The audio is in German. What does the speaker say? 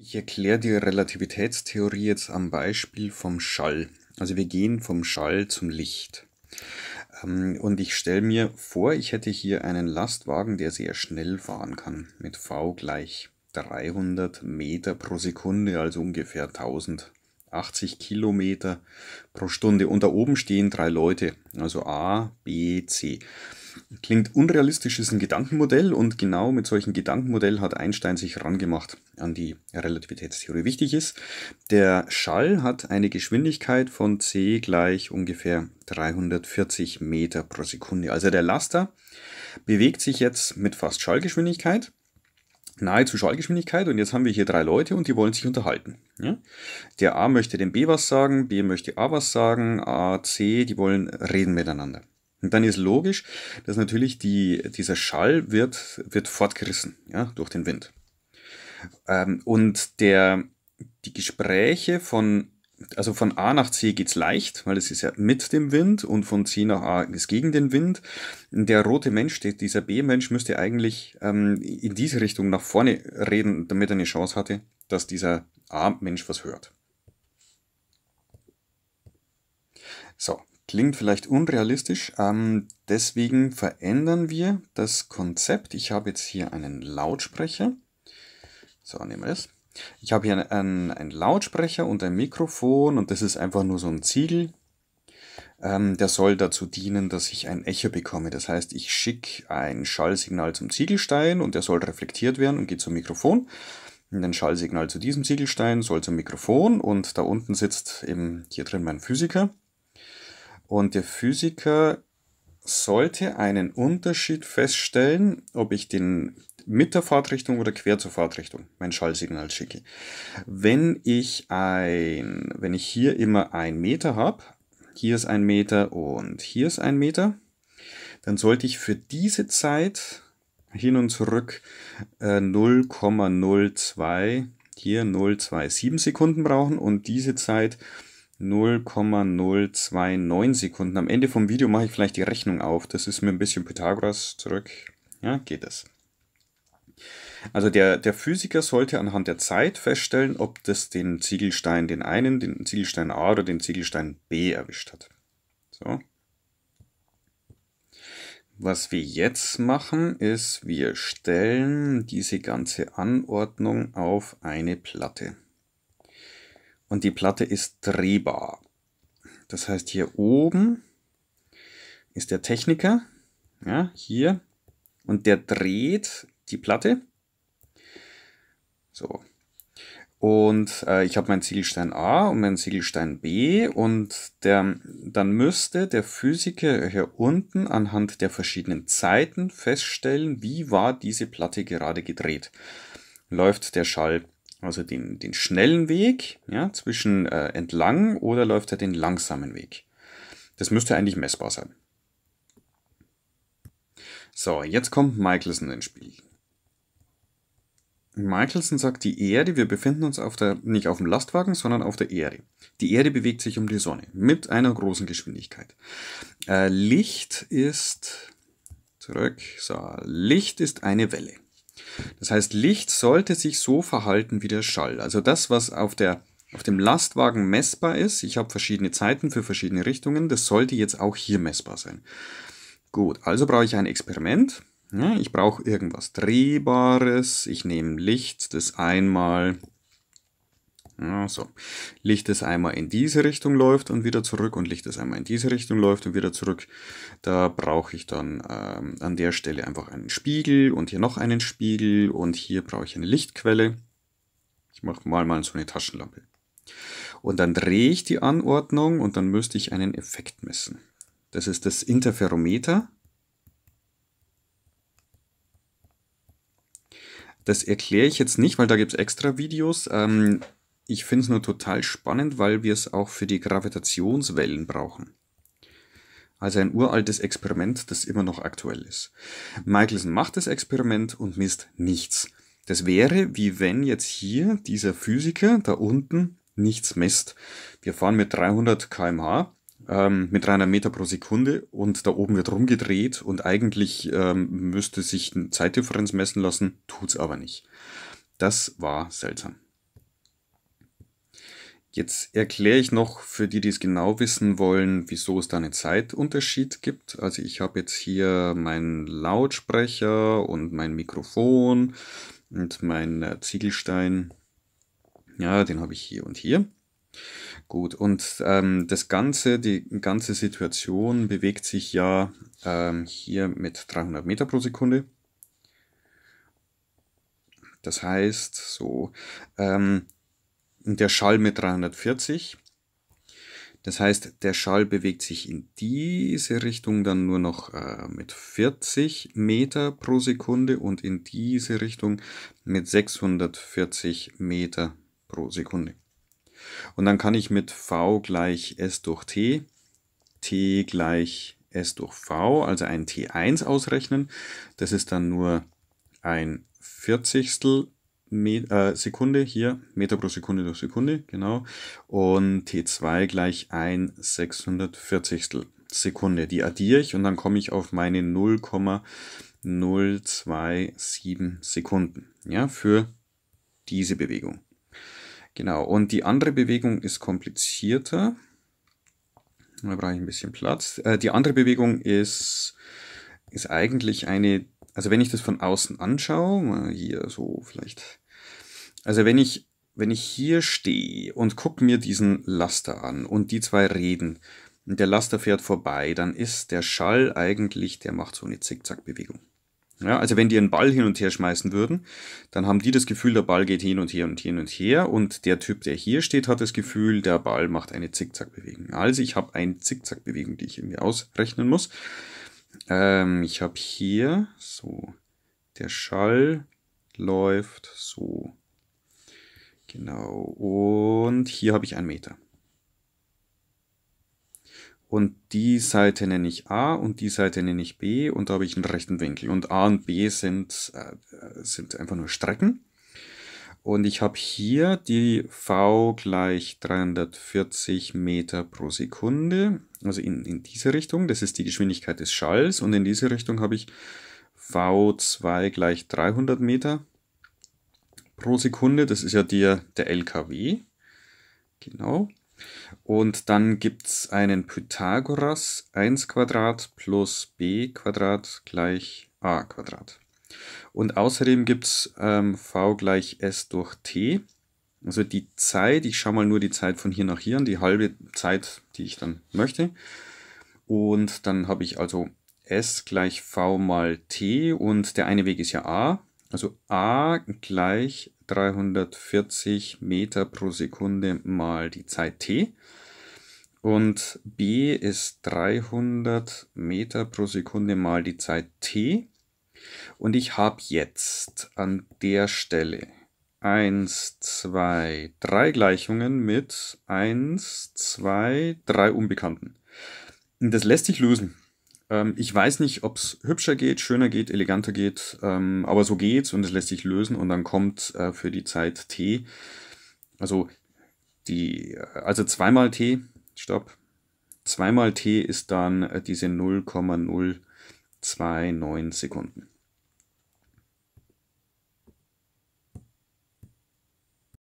Ich erkläre die Relativitätstheorie jetzt am Beispiel vom Schall. Also wir gehen vom Schall zum Licht. Ähm, und ich stelle mir vor, ich hätte hier einen Lastwagen, der sehr schnell fahren kann, mit V gleich 300 Meter pro Sekunde, also ungefähr 1080 Kilometer pro Stunde. Und da oben stehen drei Leute, also A, B, C. Klingt unrealistisch ist ein Gedankenmodell und genau mit solchen Gedankenmodell hat Einstein sich rangemacht an die Relativitätstheorie. Wichtig ist, der Schall hat eine Geschwindigkeit von c gleich ungefähr 340 Meter pro Sekunde. Also der Laster bewegt sich jetzt mit fast Schallgeschwindigkeit nahezu Schallgeschwindigkeit und jetzt haben wir hier drei Leute und die wollen sich unterhalten. Ja? Der A möchte dem B was sagen, B möchte A was sagen, A, C, die wollen reden miteinander. Und dann ist logisch, dass natürlich die, dieser Schall wird, wird fortgerissen ja, durch den Wind. Ähm, und der, die Gespräche von, also von A nach C geht's leicht, weil es ist ja mit dem Wind und von C nach A ist gegen den Wind. Der rote Mensch, dieser B-Mensch müsste eigentlich ähm, in diese Richtung nach vorne reden, damit er eine Chance hatte, dass dieser A-Mensch was hört. So, Klingt vielleicht unrealistisch, ähm, deswegen verändern wir das Konzept. Ich habe jetzt hier einen Lautsprecher. So, nehmen wir das. Ich habe hier einen, einen, Lautsprecher und ein Mikrofon und das ist einfach nur so ein Ziegel. Ähm, der soll dazu dienen, dass ich ein Echo bekomme. Das heißt, ich schicke ein Schallsignal zum Ziegelstein und der soll reflektiert werden und geht zum Mikrofon ein Schallsignal zu diesem Ziegelstein, soll zum Mikrofon und da unten sitzt eben hier drin mein Physiker und der Physiker sollte einen Unterschied feststellen, ob ich den mit der Fahrtrichtung oder quer zur Fahrtrichtung mein Schallsignal schicke. Wenn ich ein, wenn ich hier immer ein Meter habe, hier ist ein Meter und hier ist ein Meter, dann sollte ich für diese Zeit hin und zurück 0,02 äh, hier 0,27 Sekunden brauchen und diese Zeit 0,029 Sekunden. Am Ende vom Video mache ich vielleicht die Rechnung auf. Das ist mir ein bisschen Pythagoras zurück. Ja, geht es. Also der, der Physiker sollte anhand der Zeit feststellen, ob das den Ziegelstein, den einen, den Ziegelstein A oder den Ziegelstein B erwischt hat. So. Was wir jetzt machen, ist, wir stellen diese ganze Anordnung auf eine Platte und die Platte ist drehbar. Das heißt, hier oben ist der Techniker, ja, hier, und der dreht die Platte. So. Und äh, ich habe meinen Ziegelstein A und meinen Ziegelstein B und der, dann müsste der Physiker hier unten anhand der verschiedenen Zeiten feststellen, wie war diese Platte gerade gedreht. Läuft der Schall also den, den schnellen Weg ja, zwischen äh, entlang oder läuft er den langsamen Weg. Das müsste eigentlich messbar sein. So, jetzt kommt Michelson ins Spiel. Michelson sagt, die Erde, wir befinden uns auf der, nicht auf dem Lastwagen, sondern auf der Erde. Die Erde bewegt sich um die Sonne mit einer großen Geschwindigkeit. Äh, Licht ist, zurück, so, Licht ist eine Welle. Das heißt, Licht sollte sich so verhalten wie der Schall. Also das, was auf der auf dem Lastwagen messbar ist, ich habe verschiedene Zeiten für verschiedene Richtungen, das sollte jetzt auch hier messbar sein. Gut, also brauche ich ein Experiment. Ja, ich brauche irgendwas Drehbares. Ich nehme Licht, das einmal so, Licht, das einmal in diese Richtung läuft und wieder zurück und Licht, das einmal in diese Richtung läuft und wieder zurück. Da brauche ich dann ähm, an der Stelle einfach einen Spiegel und hier noch einen Spiegel und hier brauche ich eine Lichtquelle. Ich mache mal mal so eine Taschenlampe. Und dann drehe ich die Anordnung und dann müsste ich einen Effekt messen. Das ist das Interferometer. Das erkläre ich jetzt nicht, weil da gibt es extra Videos. Ähm, ich finde es nur total spannend, weil wir es auch für die Gravitationswellen brauchen. Also ein uraltes Experiment, das immer noch aktuell ist. Michelson macht das Experiment und misst nichts. Das wäre wie wenn jetzt hier dieser Physiker da unten nichts misst. Wir fahren mit 300 kmh, ähm, mit 300 Meter pro Sekunde und da oben wird rumgedreht und eigentlich ähm, müsste sich eine Zeitdifferenz messen lassen, tut's aber nicht. Das war seltsam. Jetzt erkläre ich noch für die, die es genau wissen wollen, wieso es da einen Zeitunterschied gibt. Also ich habe jetzt hier meinen Lautsprecher und mein Mikrofon und meinen äh, Ziegelstein. Ja, den habe ich hier und hier. Gut, und ähm, das Ganze, die ganze Situation bewegt sich ja ähm, hier mit 300 Meter pro Sekunde. Das heißt, so, ähm, der Schall mit 340. Das heißt, der Schall bewegt sich in diese Richtung dann nur noch äh, mit 40 Meter pro Sekunde und in diese Richtung mit 640 Meter pro Sekunde. Und dann kann ich mit V gleich S durch T, T gleich S durch V, also ein T1 ausrechnen. Das ist dann nur ein Vierzigstel Met, äh, Sekunde hier, Meter pro Sekunde durch Sekunde, genau. Und T2 gleich ein 640. Sekunde. Die addiere ich und dann komme ich auf meine 0,027 Sekunden. Ja, für diese Bewegung. Genau. Und die andere Bewegung ist komplizierter. Da brauche ich ein bisschen Platz. Äh, die andere Bewegung ist, ist eigentlich eine also wenn ich das von außen anschaue, hier so vielleicht. Also wenn ich, wenn ich hier stehe und gucke mir diesen Laster an und die zwei reden und der Laster fährt vorbei, dann ist der Schall eigentlich, der macht so eine Zickzackbewegung. Ja, also wenn die einen Ball hin und her schmeißen würden, dann haben die das Gefühl, der Ball geht hin und her und hin und her und der Typ, der hier steht, hat das Gefühl, der Ball macht eine Zickzackbewegung. Also ich habe eine Zickzackbewegung, die ich irgendwie ausrechnen muss. Ähm, ich habe hier so, der Schall läuft so. Genau, und hier habe ich einen Meter. Und die Seite nenne ich A und die Seite nenne ich B und da habe ich einen rechten Winkel. Und A und B sind, äh, sind einfach nur Strecken. Und ich habe hier die V gleich 340 Meter pro Sekunde, also in, in diese Richtung. Das ist die Geschwindigkeit des Schalls. Und in diese Richtung habe ich V2 gleich 300 Meter pro Sekunde. Das ist ja der, der LKW. Genau. Und dann gibt es einen Pythagoras 1 Quadrat plus b Quadrat gleich a Quadrat. Und außerdem gibt es ähm, V gleich S durch T. Also die Zeit, ich schaue mal nur die Zeit von hier nach hier an, die halbe Zeit, die ich dann möchte. Und dann habe ich also S gleich V mal T und der eine Weg ist ja A. Also A gleich 340 Meter pro Sekunde mal die Zeit T. Und B ist 300 Meter pro Sekunde mal die Zeit T. Und ich habe jetzt an der Stelle 1, 2, 3 Gleichungen mit 1, 2, 3 Unbekannten. Und das lässt sich lösen. Ähm, ich weiß nicht, ob es hübscher geht, schöner geht, eleganter geht, ähm, aber so geht's und es lässt sich lösen und dann kommt äh, für die Zeit T, also die, äh, also zweimal T, stopp, zweimal T ist dann äh, diese 0,0 2,9 Sekunden.